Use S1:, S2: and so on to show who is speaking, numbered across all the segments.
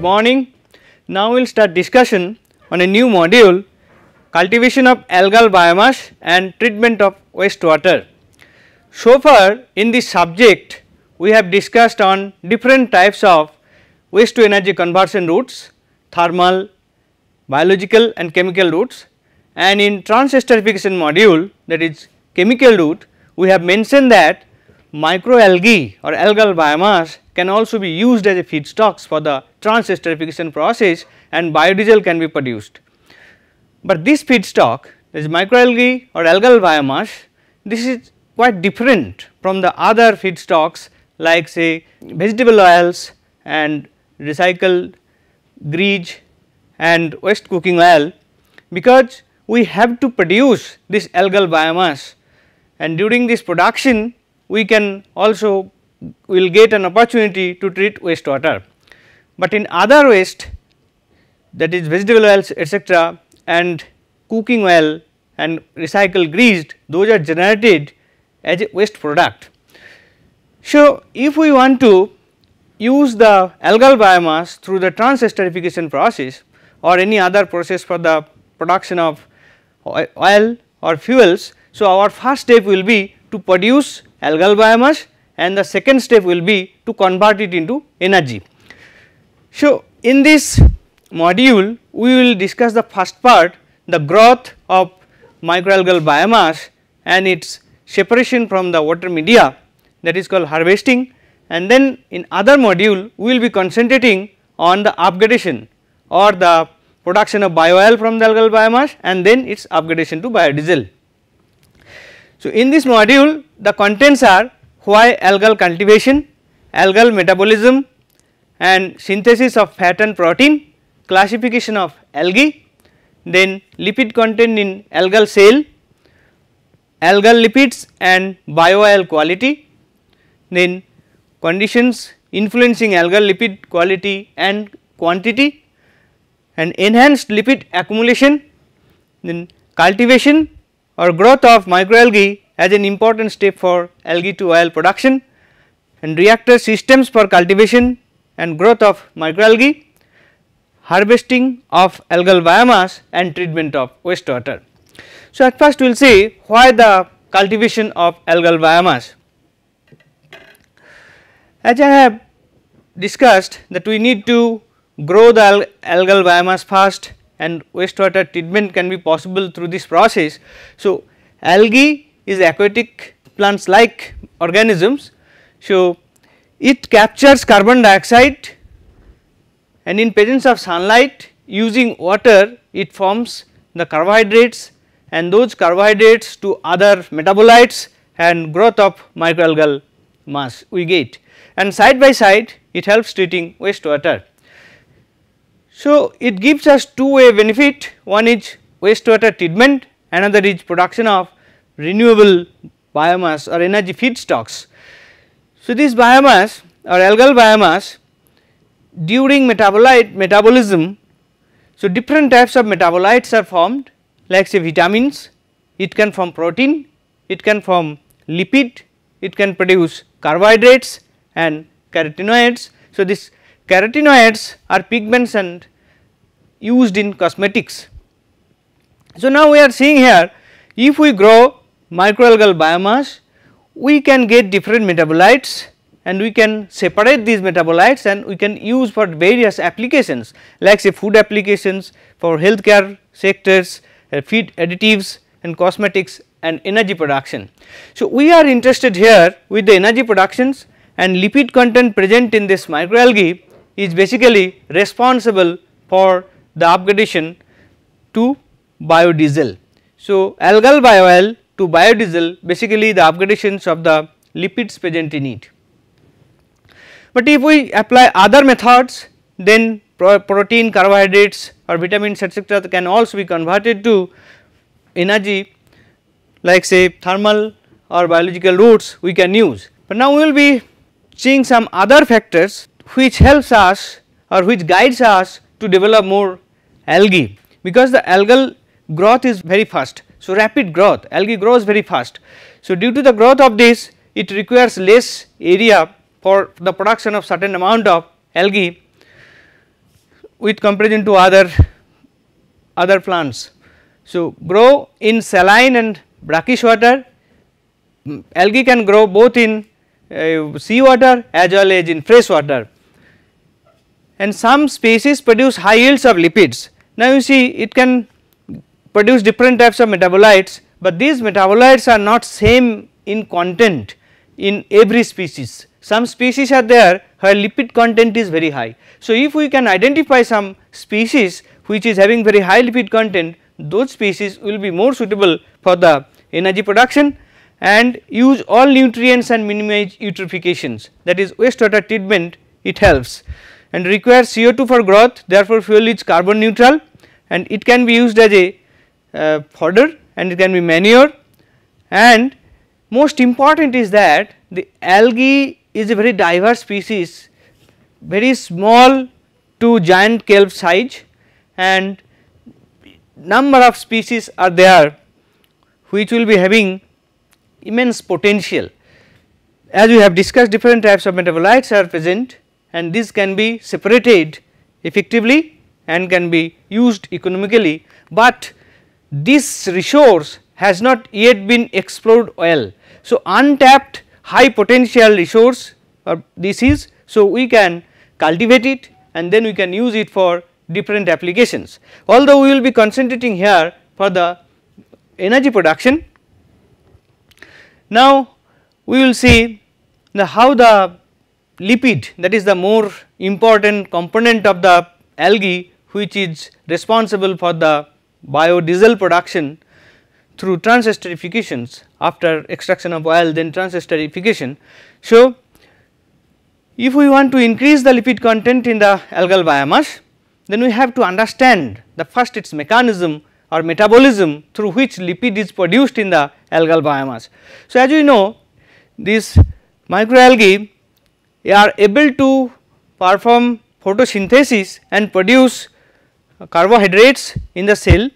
S1: good morning. Now we will start discussion on a new module cultivation of algal biomass and treatment of wastewater. So far in this subject we have discussed on different types of waste to energy conversion routes, thermal, biological and chemical routes and in transesterification module that is chemical route we have mentioned that microalgae or algal biomass can also be used as a feedstocks for the transesterification process and biodiesel can be produced. But this feedstock is microalgae or algal biomass this is quite different from the other feedstocks like say vegetable oils and recycled grease and waste cooking oil because we have to produce this algal biomass and during this production we can also will get an opportunity to treat wastewater. But in other waste that is vegetable oils etc. and cooking oil and recycled greased those are generated as a waste product. So, if we want to use the algal biomass through the transesterification process or any other process for the production of oil or fuels. So, our first step will be to produce algal biomass and the second step will be to convert it into energy. So, in this module we will discuss the first part the growth of microalgal biomass and its separation from the water media that is called harvesting and then in other module we will be concentrating on the upgradation or the production of bioil from the algal biomass and then its upgradation to biodiesel. So, in this module the contents are why algal cultivation, algal metabolism and synthesis of fat and protein, classification of algae, then lipid content in algal cell, algal lipids and oil quality, then conditions influencing algal lipid quality and quantity and enhanced lipid accumulation, then cultivation or growth of microalgae as an important step for algae to oil production and reactor systems for cultivation and growth of microalgae, harvesting of algal biomass and treatment of wastewater. So, at first we will see why the cultivation of algal biomass. As I have discussed that we need to grow the algal biomass first and wastewater treatment can be possible through this process. So, algae is aquatic plants like organisms. So, it captures carbon dioxide and in presence of sunlight using water it forms the carbohydrates and those carbohydrates to other metabolites and growth of microalgal mass we get and side by side it helps treating wastewater. So, it gives us two way benefit one is wastewater treatment another is production of renewable biomass or energy feedstocks. So, this biomass or algal biomass during metabolite metabolism so different types of metabolites are formed like say vitamins it can form protein it can form lipid it can produce carbohydrates and carotenoids so this carotenoids are pigments and used in cosmetics. So, now we are seeing here if we grow microalgal biomass we can get different metabolites and we can separate these metabolites and we can use for various applications like say food applications for healthcare sectors, uh, feed additives and cosmetics and energy production. So, we are interested here with the energy productions and lipid content present in this microalgae is basically responsible for the upgradation to biodiesel. So, algal biooil to biodiesel basically the upgradations of the lipids present in it. But if we apply other methods then protein, carbohydrates or vitamins etc. can also be converted to energy like say thermal or biological routes we can use. But now we will be seeing some other factors which helps us or which guides us to develop more algae because the algal growth is very fast. So, rapid growth algae grows very fast. So, due to the growth of this it requires less area for the production of certain amount of algae with comparison to other other plants. So, grow in saline and brackish water mm, algae can grow both in uh, sea water as well as in fresh water and some species produce high yields of lipids now you see it can produce different types of metabolites but these metabolites are not same in content in every species. Some species are there where lipid content is very high. So if we can identify some species which is having very high lipid content those species will be more suitable for the energy production and use all nutrients and minimize eutrophications that is wastewater treatment it helps and require CO2 for growth therefore fuel is carbon neutral and it can be used as a uh, fodder and it can be manure and most important is that the algae is a very diverse species very small to giant kelp size and number of species are there which will be having immense potential. As we have discussed different types of metabolites are present and this can be separated effectively and can be used economically, but this resource has not yet been explored well. So, untapped high potential resource or uh, this is so we can cultivate it and then we can use it for different applications. Although we will be concentrating here for the energy production. Now, we will see the how the lipid that is the more important component of the algae which is responsible for the biodiesel production through transesterifications after extraction of oil then transesterification. So, if we want to increase the lipid content in the algal biomass then we have to understand the first its mechanism or metabolism through which lipid is produced in the algal biomass. So, as you know this microalgae are able to perform photosynthesis and produce carbohydrates in the cell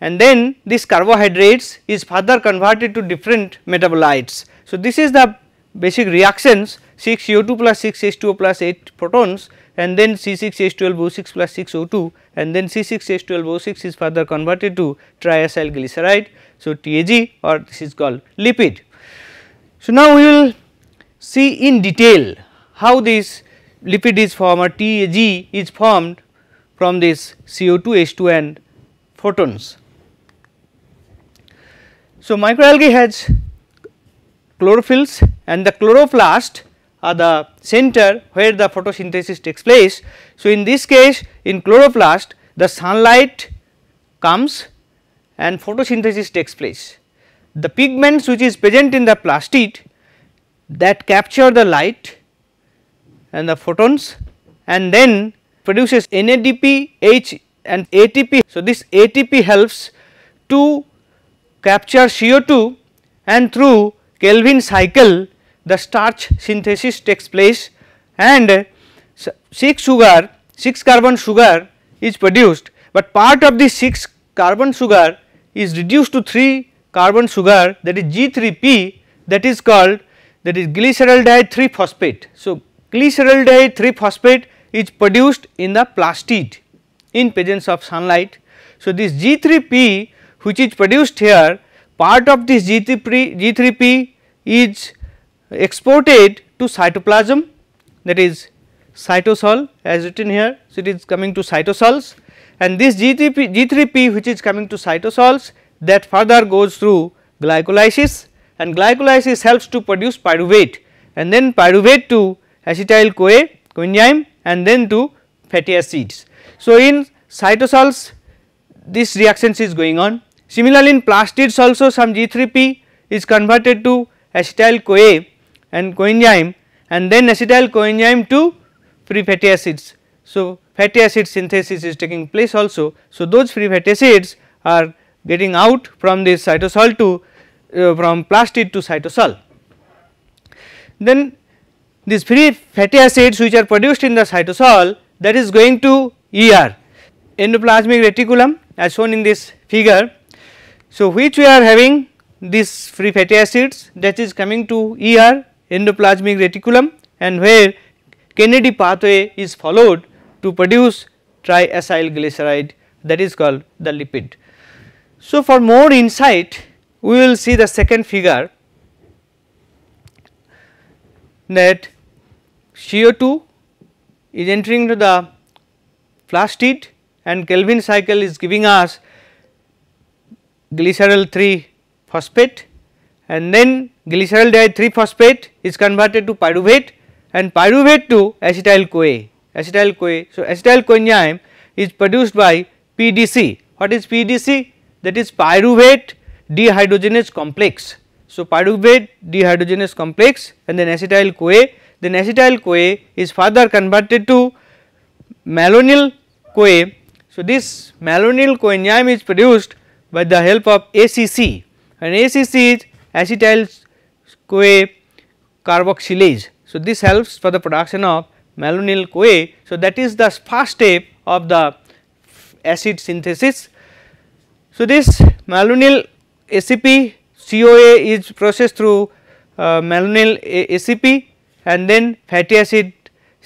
S1: and then this carbohydrates is further converted to different metabolites. So, this is the basic reactions 6 CO2 plus 6 H2O plus 8 protons and then C6H12O6 plus 6 O2 and then C6H12O6 is further converted to triacylglyceride, So, TAG or this is called lipid. So, now we will see in detail how this lipid is formed or TG is formed from this CO2 H2 and photons. So, microalgae has chlorophylls and the chloroplast are the center where the photosynthesis takes place. So, in this case in chloroplast the sunlight comes and photosynthesis takes place. The pigments which is present in the plastid that capture the light and the photons and then produces NADP, H and ATP. So, this ATP helps to capture CO2 and through Kelvin cycle the starch synthesis takes place and 6 sugar 6 carbon sugar is produced but part of the 6 carbon sugar is reduced to 3 carbon sugar that is G3P that is called that is glyceraldehyde 3 phosphate. So, Glyceraldehyde 3 phosphate is produced in the plastid in presence of sunlight. So, this G3P which is produced here part of this g 3 p is exported to cytoplasm that is cytosol as written here. So, it is coming to cytosols and this G3P, G3P which is coming to cytosols that further goes through glycolysis and glycolysis helps to produce pyruvate and then pyruvate to acetyl CoA coenzyme and then to fatty acids. So, in cytosols this reactions is going on. Similarly, in plastids also some G3P is converted to acetyl CoA and coenzyme and then acetyl coenzyme to free fatty acids. So, fatty acid synthesis is taking place also. So, those free fatty acids are getting out from this cytosol to uh, from plastid to cytosol. Then these free fatty acids which are produced in the cytosol that is going to ER endoplasmic reticulum as shown in this figure. So, which we are having these free fatty acids that is coming to ER endoplasmic reticulum and where Kennedy pathway is followed to produce triacylglyceride that is called the lipid. So, for more insight we will see the second figure that CO2 is entering into the flash and Kelvin cycle is giving us glycerol 3 phosphate and then glycerol di 3 phosphate is converted to pyruvate and pyruvate to acetyl CoA, acetyl CoA. So, acetyl coenzyme is produced by PDC. What is PDC? That is pyruvate dehydrogenase complex. So, pyruvate dehydrogenase complex and then acetyl CoA, then acetyl CoA is further converted to malonyl CoA. So, this malonyl coenzyme is produced by the help of ACC and ACC is acetyl CoA carboxylase. So, this helps for the production of malonyl CoA. So, that is the first step of the acid synthesis. So, this malonyl ACP COA is processed through uh, malonyl ACP and then fatty acid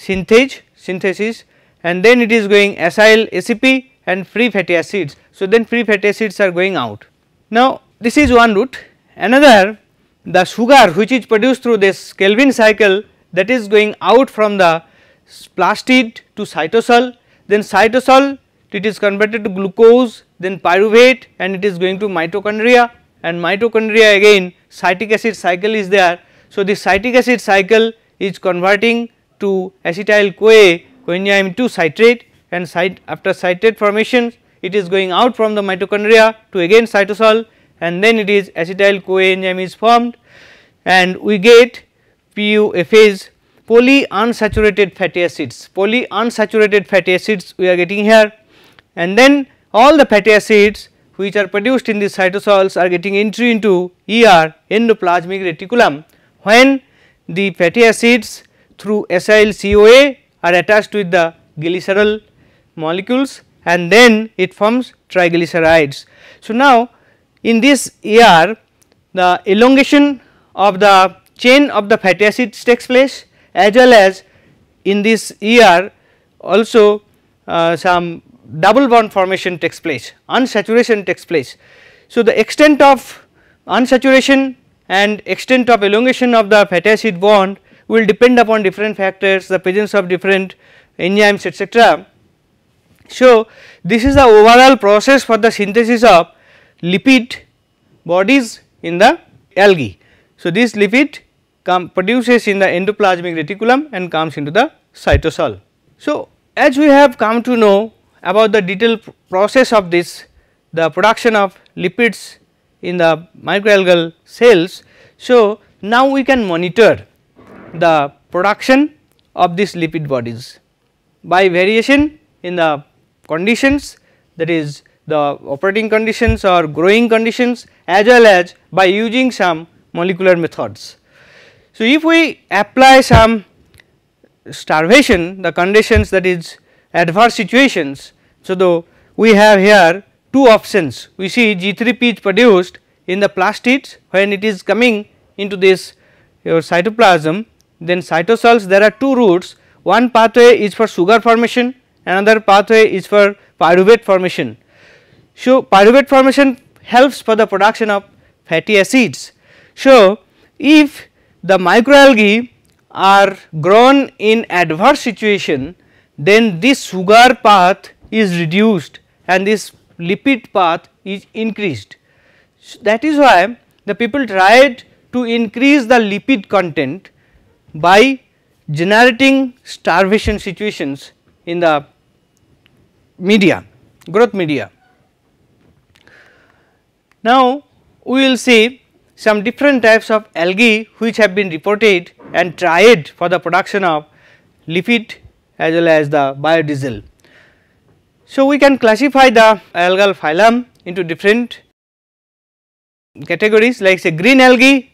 S1: synthase synthesis and then it is going acyl ACP and free fatty acids. So, then free fatty acids are going out. Now, this is one route another the sugar which is produced through this Kelvin cycle that is going out from the plastid to cytosol then cytosol it is converted to glucose then pyruvate and it is going to mitochondria and mitochondria again citric acid cycle is there. So, the citric acid cycle is converting to acetyl CoA coenzyme 2 citrate and after citrate formation it is going out from the mitochondria to again cytosol and then it is acetyl CoA enzyme is formed and we get PUFAs polyunsaturated fatty acids polyunsaturated fatty acids we are getting here and then all the fatty acids which are produced in the cytosols are getting entry into ER endoplasmic reticulum when the fatty acids through acyl CoA are attached with the glycerol molecules and then it forms triglycerides. So, now in this ER the elongation of the chain of the fatty acids takes place as well as in this ER also uh, some double bond formation takes place, unsaturation takes place. So, the extent of unsaturation and extent of elongation of the fatty acid bond will depend upon different factors, the presence of different enzymes etc. So, this is the overall process for the synthesis of lipid bodies in the algae. So, this lipid produces in the endoplasmic reticulum and comes into the cytosol. So, as we have come to know about the detailed process of this the production of lipids in the microalgal cells. So, now we can monitor the production of these lipid bodies by variation in the conditions that is the operating conditions or growing conditions as well as by using some molecular methods. So, if we apply some starvation the conditions that is adverse situations so, though we have here two options we see G3P is produced in the plastids when it is coming into this your cytoplasm then cytosols there are two routes one pathway is for sugar formation another pathway is for pyruvate formation. So, pyruvate formation helps for the production of fatty acids. So, if the microalgae are grown in adverse situation then this sugar path is reduced and this lipid path is increased. So, that is why the people tried to increase the lipid content by generating starvation situations in the media, growth media. Now, we will see some different types of algae which have been reported and tried for the production of lipid as well as the biodiesel. So, we can classify the algal phylum into different categories like say green algae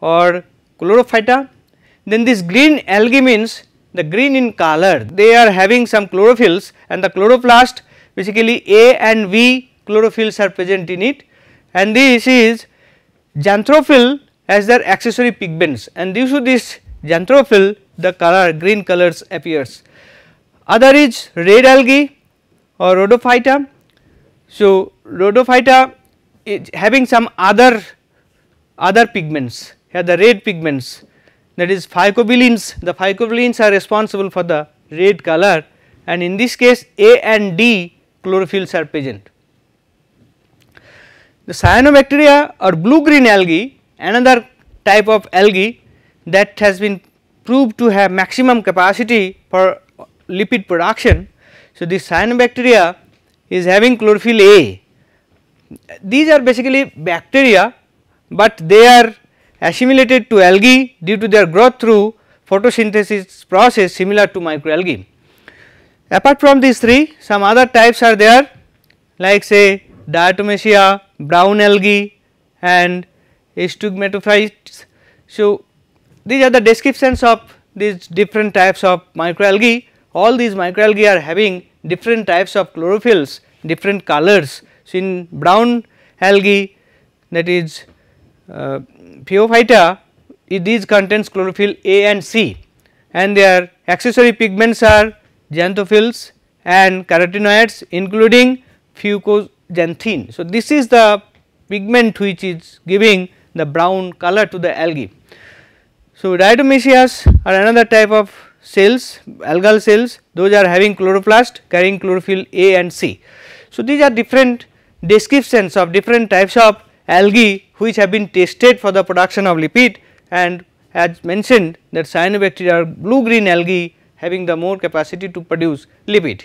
S1: or chlorophyta. Then this green algae means the green in color they are having some chlorophylls and the chloroplast basically A and V chlorophylls are present in it and this is xanthophyll as their accessory pigments and due to this xanthophyll the color green colors appears. Other is red algae or rhodophyta. So, rhodophyta is having some other other pigments here the red pigments that is phycobilins the phycobilins are responsible for the red color and in this case A and D chlorophylls are present. The cyanobacteria or blue green algae another type of algae that has been proved to have maximum capacity for lipid production so, this cyanobacteria is having chlorophyll A. These are basically bacteria, but they are assimilated to algae due to their growth through photosynthesis process similar to microalgae. Apart from these three, some other types are there like say diatomacea, brown algae and stigmatophytes. So, these are the descriptions of these different types of microalgae. All these microalgae are having different types of chlorophylls, different colors. So, in brown algae that is uh, Pheophyta, these contains chlorophyll A and C and their accessory pigments are xanthophylls and carotenoids including fucoxanthin. So, this is the pigment which is giving the brown color to the algae. So, diatomaceous are another type of cells, algal cells, those are having chloroplast carrying chlorophyll A and C. So, these are different descriptions of different types of algae which have been tested for the production of lipid and as mentioned that cyanobacteria are blue green algae having the more capacity to produce lipid.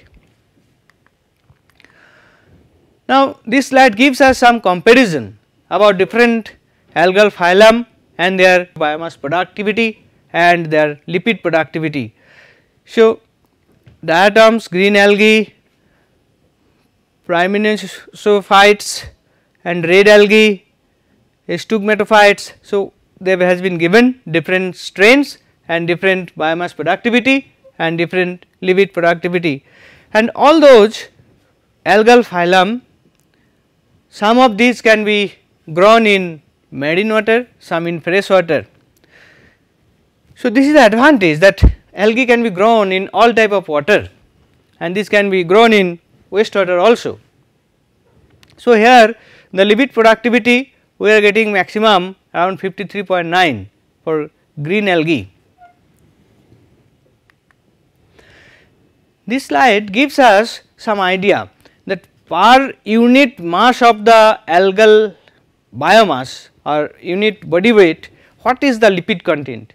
S1: Now, this slide gives us some comparison about different algal phylum and their biomass productivity and their lipid productivity. So, the atoms green algae, priminosophytes and red algae, stigmatophytes. So, there has been given different strains and different biomass productivity and different lipid productivity and all those algal phylum some of these can be grown in marine water some in fresh water so, this is the advantage that algae can be grown in all type of water and this can be grown in wastewater also. So, here the lipid productivity we are getting maximum around 53.9 for green algae. This slide gives us some idea that per unit mass of the algal biomass or unit body weight what is the lipid content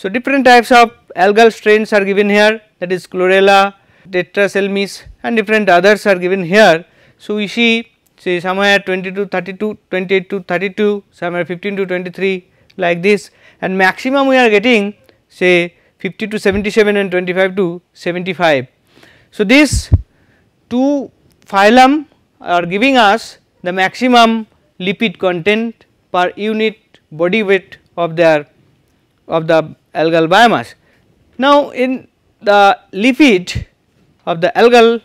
S1: so, different types of algal strains are given here that is chlorella, tetraselmis and different others are given here. So, we see say somewhere 20 to 32, 28 to 32, somewhere 15 to 23 like this and maximum we are getting say 50 to 77 and 25 to 75. So, these two phylum are giving us the maximum lipid content per unit body weight of their of the algal biomass. Now, in the lipid of the algal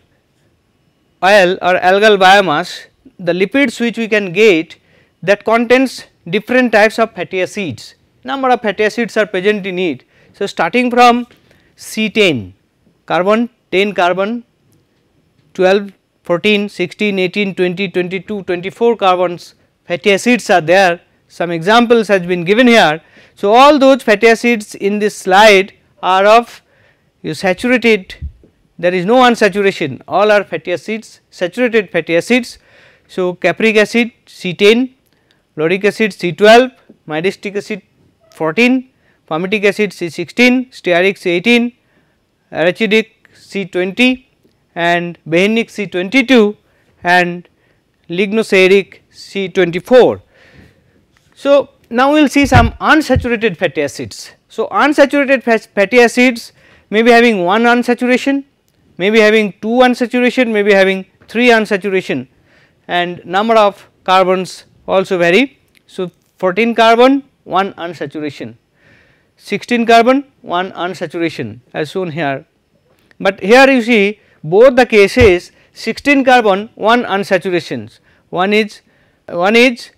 S1: oil or algal biomass, the lipids which we can get that contains different types of fatty acids. Number of fatty acids are present in it. So, starting from C10 carbon 10 carbon 12 14 16 18 20 22 24 carbons fatty acids are there some examples has been given here. So, all those fatty acids in this slide are of you saturated there is no unsaturation all are fatty acids saturated fatty acids. So, capric acid C10, lauric acid C12, myristic acid 14, palmitic acid C16, stearic C18, arachidic C20 and behenic C22 and lignoceric C24. So, now we will see some unsaturated fatty acids. So, unsaturated fatty acids may be having one unsaturation, may be having two unsaturation, may be having three unsaturation and number of carbons also vary. So, 14 carbon 1 unsaturation, 16 carbon 1 unsaturation as shown here. But here you see both the cases 16 carbon 1 unsaturation. one is one is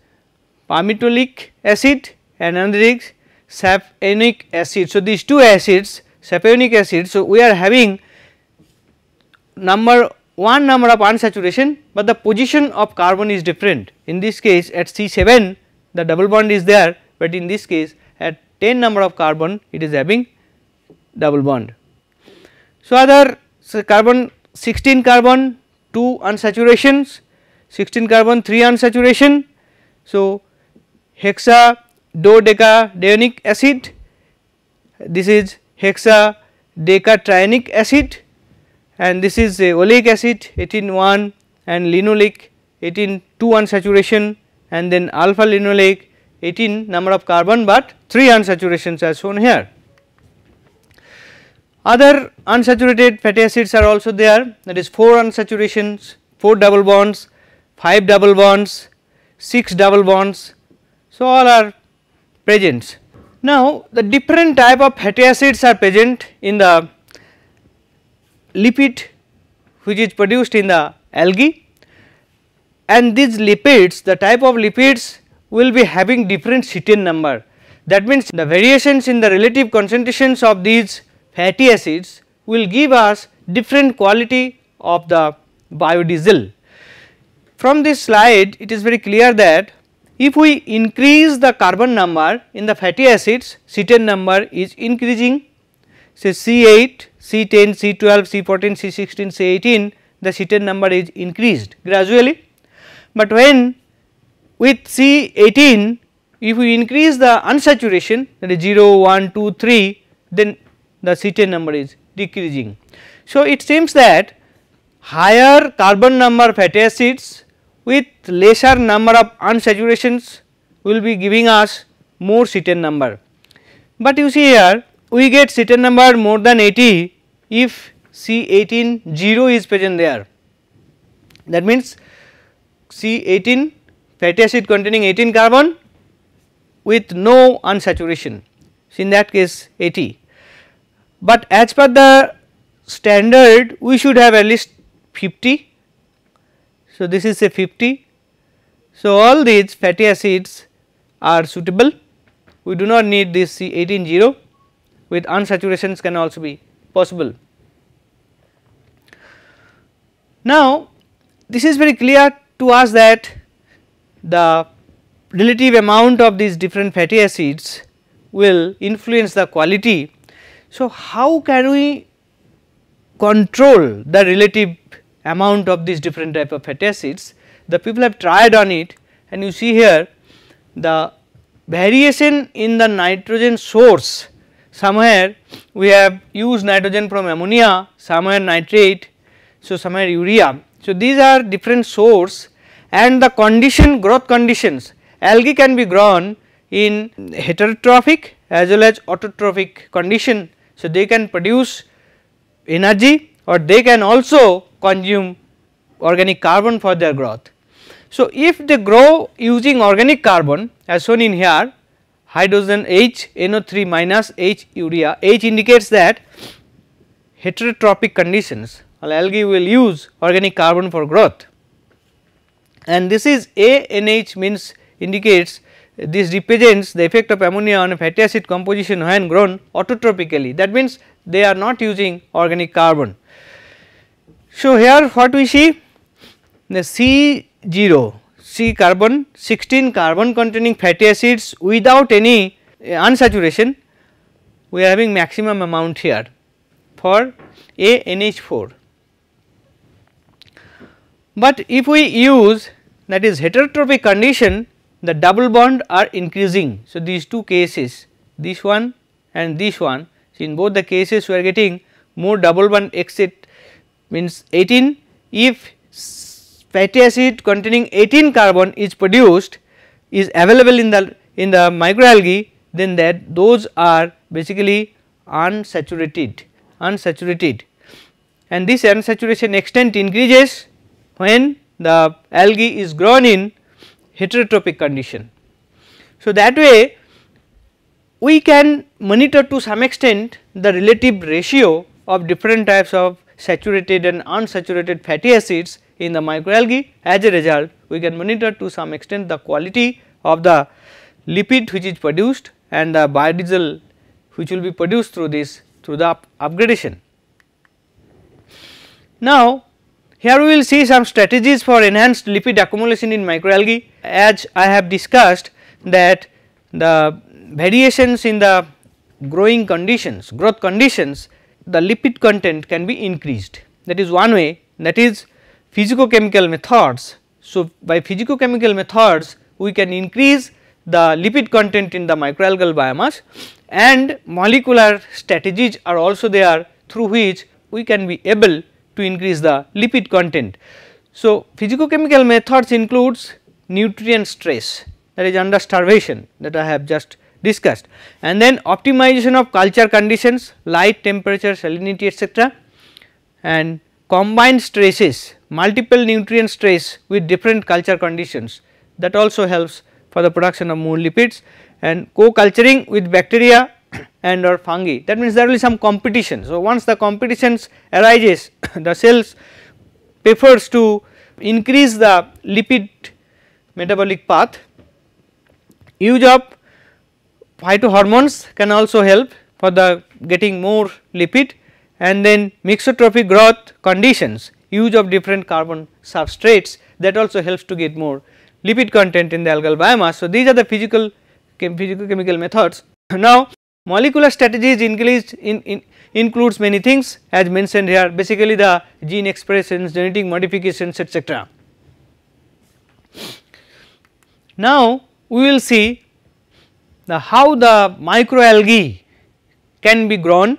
S1: Palmitoleic acid and another is saponinic acid. So, these two acids saponinic acid. So, we are having number one number of unsaturation, but the position of carbon is different. In this case at C 7 the double bond is there, but in this case at 10 number of carbon it is having double bond. So, other so carbon 16 carbon 2 unsaturations, 16 carbon 3 unsaturation. So, hexa dodecadenic acid, this is hexadecatrienic acid and this is oleic acid 18-1 and linoleic 18-2 unsaturation and then alpha linoleic 18 number of carbon but 3 unsaturations as shown here. Other unsaturated fatty acids are also there that is 4 unsaturations, 4 double bonds, 5 double bonds, 6 double bonds so, all are present. Now, the different type of fatty acids are present in the lipid which is produced in the algae and these lipids the type of lipids will be having different CTN number that means the variations in the relative concentrations of these fatty acids will give us different quality of the biodiesel. From this slide it is very clear that if we increase the carbon number in the fatty acids, C10 number is increasing. Say C8, C10, C12, C14, C16, C18, the C10 number is increased gradually. But when with C18, if we increase the unsaturation that is 0, 1, 2, 3, then the C10 number is decreasing. So, it seems that higher carbon number fatty acids with lesser number of unsaturations will be giving us more cetane number. But you see here we get cetane number more than 80 if C 18 0 is present there. That means C 18 fatty acid containing 18 carbon with no unsaturation. So, in that case 80. But as per the standard we should have at least 50 so, this is a 50. So, all these fatty acids are suitable. We do not need this C 18 0 with unsaturations can also be possible. Now, this is very clear to us that the relative amount of these different fatty acids will influence the quality. So, how can we control the relative amount of these different type of fatty acids. The people have tried on it and you see here the variation in the nitrogen source somewhere we have used nitrogen from ammonia, somewhere nitrate, so somewhere urea. So, these are different source and the condition growth conditions algae can be grown in heterotrophic as well as autotrophic condition. So, they can produce energy or they can also consume organic carbon for their growth. So, if they grow using organic carbon as shown in here hydrogen H NO3 minus H urea H indicates that heterotrophic conditions algae will use organic carbon for growth and this is ANH means indicates this represents the effect of ammonia on fatty acid composition when grown autotrophically that means they are not using organic carbon. So, here what we see the C0 C carbon 16 carbon containing fatty acids without any uh, unsaturation we are having maximum amount here for a NH4. But if we use that is heterotrophic condition the double bond are increasing. So, these two cases this one and this one so in both the cases we are getting more double bond exit means 18 if fatty acid containing 18 carbon is produced is available in the in the microalgae then that those are basically unsaturated unsaturated and this unsaturation extent increases when the algae is grown in heterotrophic condition. So, that way we can monitor to some extent the relative ratio of different types of saturated and unsaturated fatty acids in the microalgae. As a result, we can monitor to some extent the quality of the lipid which is produced and the biodiesel which will be produced through this through the up upgradation. Now, here we will see some strategies for enhanced lipid accumulation in microalgae as I have discussed that the variations in the growing conditions, growth conditions the lipid content can be increased that is one way that is physicochemical methods. So, by physicochemical methods we can increase the lipid content in the microalgal biomass and molecular strategies are also there through which we can be able to increase the lipid content. So, physicochemical methods includes nutrient stress that is under starvation that I have just discussed and then optimization of culture conditions light temperature salinity etc and combined stresses multiple nutrient stress with different culture conditions that also helps for the production of more lipids and co-culturing with bacteria and or fungi that means there will be some competition. So, once the competitions arises the cells prefers to increase the lipid metabolic path. Use of phytohormones can also help for the getting more lipid and then mixotrophic growth conditions use of different carbon substrates that also helps to get more lipid content in the algal biomass. So, these are the physical chem physical chemical methods. Now, molecular strategies includes in, in, includes many things as mentioned here basically the gene expressions, genetic modifications etc. Now, we will see now, how the microalgae can be grown,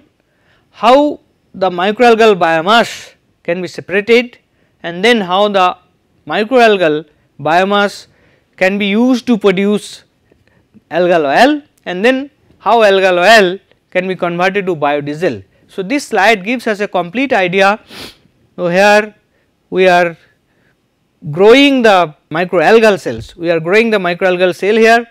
S1: how the microalgal biomass can be separated and then how the microalgal biomass can be used to produce algal oil and then how algal oil can be converted to biodiesel. So, this slide gives us a complete idea. So, here we are growing the microalgal cells, we are growing the microalgal cell here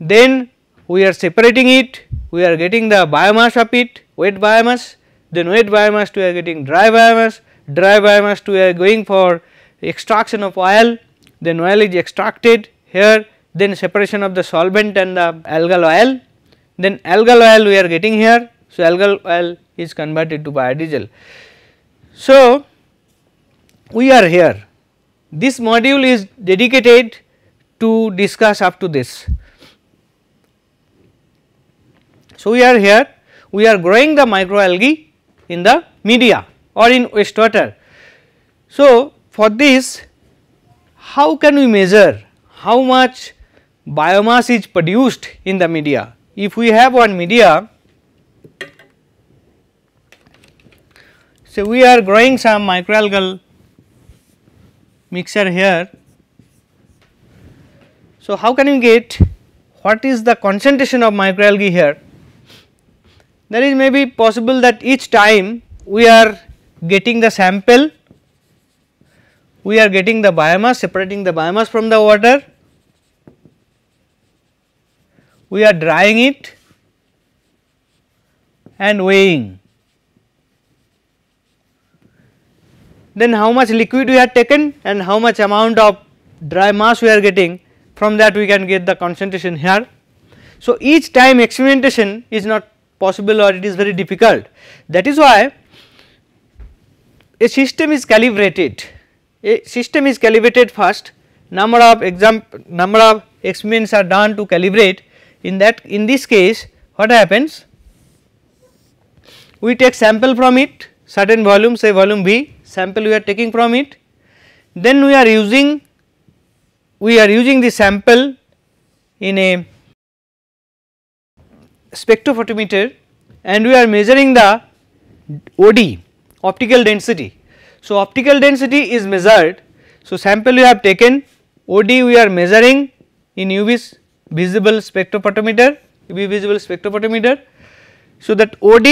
S1: then we are separating it, we are getting the biomass of it, wet biomass, then wet biomass we are getting dry biomass, dry biomass we are going for extraction of oil, then oil is extracted here, then separation of the solvent and the algal oil, then algal oil we are getting here, so algal oil is converted to biodiesel. So, we are here, this module is dedicated to discuss up to this. So, we are here we are growing the microalgae in the media or in wastewater. So, for this how can we measure how much biomass is produced in the media? If we have one media, so we are growing some microalgal mixture here. So, how can we get what is the concentration of microalgae here? There is maybe possible that each time we are getting the sample, we are getting the biomass, separating the biomass from the water, we are drying it and weighing. Then how much liquid we have taken and how much amount of dry mass we are getting from that we can get the concentration here. So, each time experimentation is not possible or it is very difficult. That is why a system is calibrated, a system is calibrated first, number of exam number of experiments are done to calibrate. In that in this case what happens? We take sample from it certain volume say volume B sample we are taking from it. Then we are using we are using the sample in a spectrophotometer and we are measuring the OD optical density. So, optical density is measured. So, sample we have taken OD we are measuring in UV visible spectrophotometer, UV visible spectrophotometer. So, that OD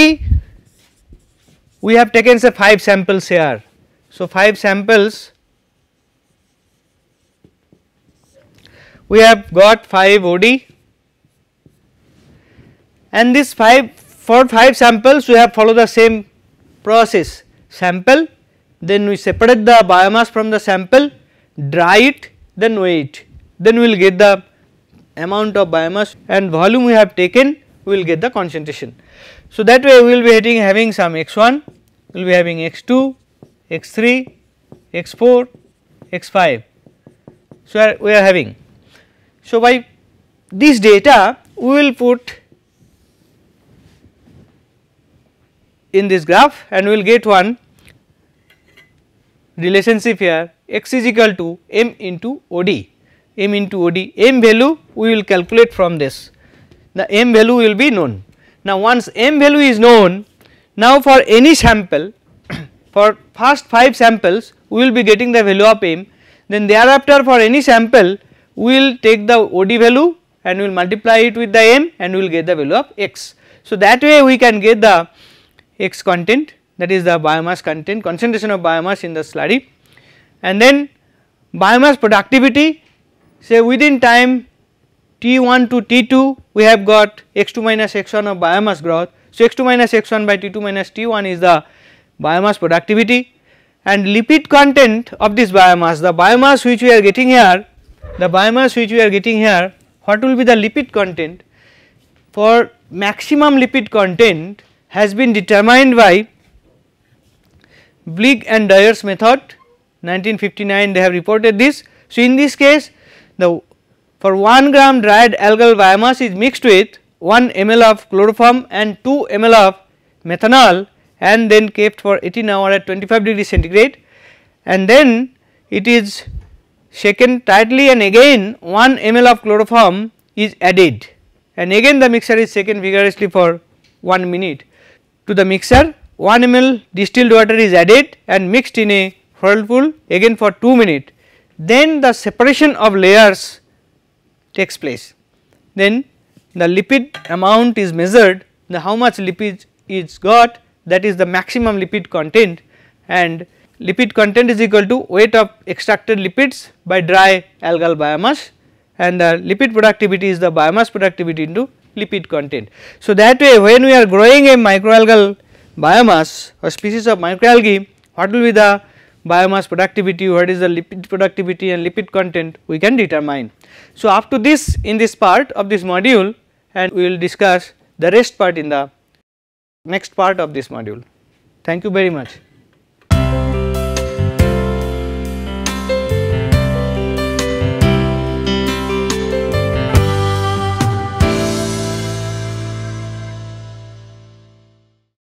S1: we have taken say 5 samples here. So, 5 samples we have got 5 OD and this 5 for 5 samples we have followed the same process sample then we separate the biomass from the sample dry it then weigh it then we will get the amount of biomass and volume we have taken we will get the concentration. So, that way we will be hitting, having some x1, we will be having x2, x3, x4, x5. So, we are having. So, by this data we will put in this graph and we will get one relationship here x is equal to m into OD, m into OD, m value we will calculate from this, the m value will be known. Now once m value is known, now for any sample, for first 5 samples we will be getting the value of m, then thereafter for any sample we will take the OD value and we will multiply it with the m and we will get the value of x. So that way we can get the X content that is the biomass content concentration of biomass in the slurry and then biomass productivity say within time T1 to T2 we have got X2 minus X1 of biomass growth. So, X2 minus X1 by T2 minus T1 is the biomass productivity and lipid content of this biomass the biomass which we are getting here the biomass which we are getting here what will be the lipid content for maximum lipid content has been determined by Bleak and Dyer's method 1959 they have reported this. So, in this case the for 1 gram dried algal biomass is mixed with 1 ml of chloroform and 2 ml of methanol and then kept for 18 hour at 25 degree centigrade and then it is shaken tightly and again 1 ml of chloroform is added and again the mixture is shaken vigorously for 1 minute to the mixer 1 ml distilled water is added and mixed in a whirlpool again for 2 minutes. Then the separation of layers takes place. Then the lipid amount is measured, the how much lipid is got that is the maximum lipid content and lipid content is equal to weight of extracted lipids by dry algal biomass and the lipid productivity is the biomass productivity into lipid content. So, that way when we are growing a microalgal biomass or species of microalgae, what will be the biomass productivity, what is the lipid productivity and lipid content we can determine. So, up to this in this part of this module and we will discuss the rest part in the next part of this module. Thank you very much.